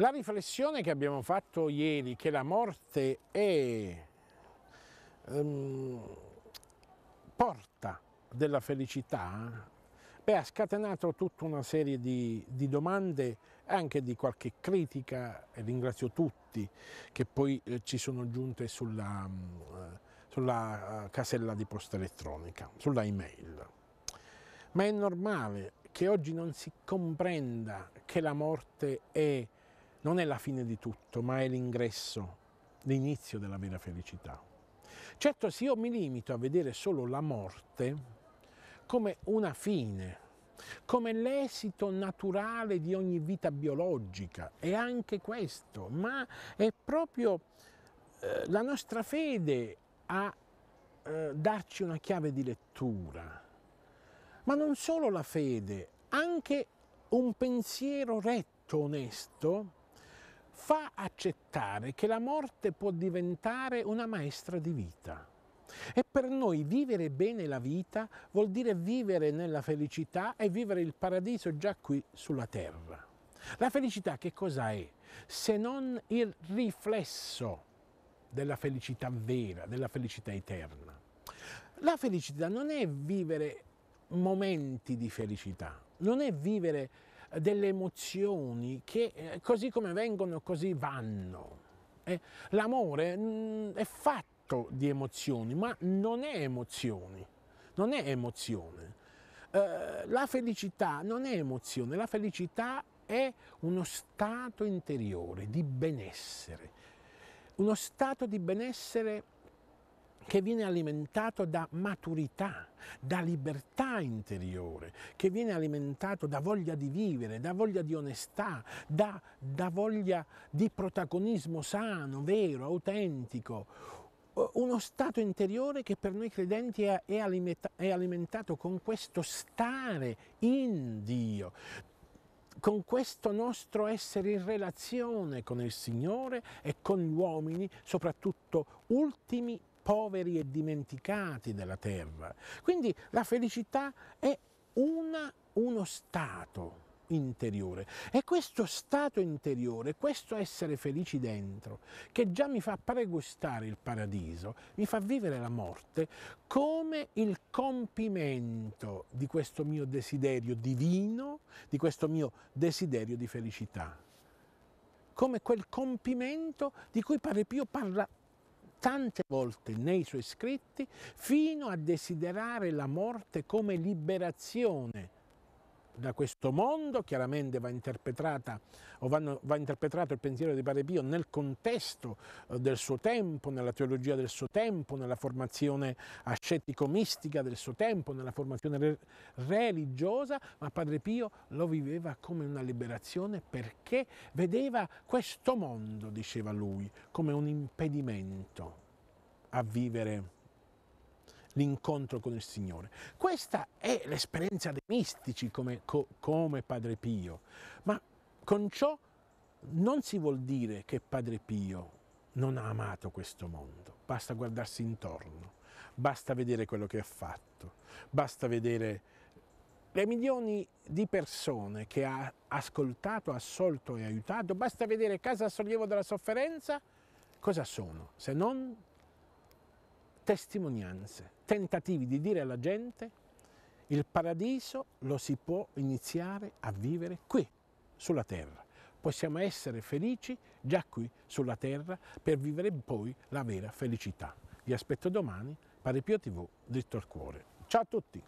La riflessione che abbiamo fatto ieri, che la morte è, um, porta della felicità, beh, ha scatenato tutta una serie di, di domande, anche di qualche critica, e ringrazio tutti, che poi eh, ci sono giunte sulla, eh, sulla eh, casella di posta elettronica, sulla email. Ma è normale che oggi non si comprenda che la morte è non è la fine di tutto, ma è l'ingresso, l'inizio della vera felicità. Certo, se io mi limito a vedere solo la morte come una fine, come l'esito naturale di ogni vita biologica, è anche questo, ma è proprio eh, la nostra fede a eh, darci una chiave di lettura. Ma non solo la fede, anche un pensiero retto, onesto, fa accettare che la morte può diventare una maestra di vita. E per noi vivere bene la vita vuol dire vivere nella felicità e vivere il paradiso già qui sulla terra. La felicità che cosa è? Se non il riflesso della felicità vera, della felicità eterna. La felicità non è vivere momenti di felicità, non è vivere delle emozioni che eh, così come vengono così vanno. Eh. L'amore mm, è fatto di emozioni, ma non è emozioni, non è emozione. Eh, la felicità non è emozione, la felicità è uno stato interiore di benessere, uno stato di benessere che viene alimentato da maturità, da libertà interiore, che viene alimentato da voglia di vivere, da voglia di onestà, da, da voglia di protagonismo sano, vero, autentico. Uno stato interiore che per noi credenti è, alimentato con questo stare in Dio, con questo nostro essere in relazione con il Signore e con gli uomini, soprattutto ultimi poveri e dimenticati della terra. Quindi la felicità è una, uno stato interiore. È questo stato interiore, questo essere felici dentro, che già mi fa pregustare il paradiso, mi fa vivere la morte come il compimento di questo mio desiderio divino, di questo mio desiderio di felicità come quel compimento di cui Padre Pio parla tante volte nei suoi scritti, fino a desiderare la morte come liberazione da questo mondo, chiaramente va, vanno, va interpretato il pensiero di Padre Pio nel contesto eh, del suo tempo, nella teologia del suo tempo, nella formazione ascettico mistica del suo tempo, nella formazione re religiosa, ma Padre Pio lo viveva come una liberazione perché vedeva questo mondo, diceva lui, come un impedimento a vivere l'incontro con il Signore. Questa è l'esperienza dei mistici come, co, come Padre Pio, ma con ciò non si vuol dire che Padre Pio non ha amato questo mondo, basta guardarsi intorno, basta vedere quello che ha fatto, basta vedere le milioni di persone che ha ascoltato, assolto e aiutato, basta vedere Casa Sollievo della Sofferenza, cosa sono se non testimonianze tentativi di dire alla gente il paradiso lo si può iniziare a vivere qui, sulla terra. Possiamo essere felici già qui, sulla terra, per vivere poi la vera felicità. Vi aspetto domani, Pare Pio TV, dritto al cuore. Ciao a tutti!